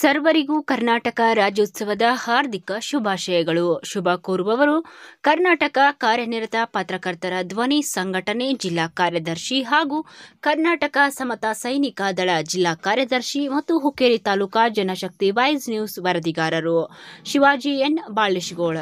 ಸರ್ವರಿಗೂ ಕರ್ನಾಟಕ ರಾಜ್ಯೋತ್ಸವದ ಹಾರ್ದಿಕ ಶುಭಾಶಯಗಳು ಶುಭ ಕೋರುವವರು ಕರ್ನಾಟಕ ಕಾರ್ಯನಿರತ ಪತ್ರಕರ್ತರ ಧ್ವನಿ ಸಂಘಟನೆ ಜಿಲ್ಲಾ ಕಾರ್ಯದರ್ಶಿ ಹಾಗೂ ಕರ್ನಾಟಕ ಸಮತ ಸೈನಿಕ ದಳ ಜಿಲ್ಲಾ ಕಾರ್ಯದರ್ಶಿ ಮತ್ತು ಹುಕ್ಕೇರಿ ತಾಲೂಕಾ ಜನಶಕ್ತಿ ವೈಸ್ ನ್ಯೂಸ್ ವರದಿಗಾರರು ಶಿವಾಜಿ ಎನ್ ಬಾಳೇಶ್ಗೋಳ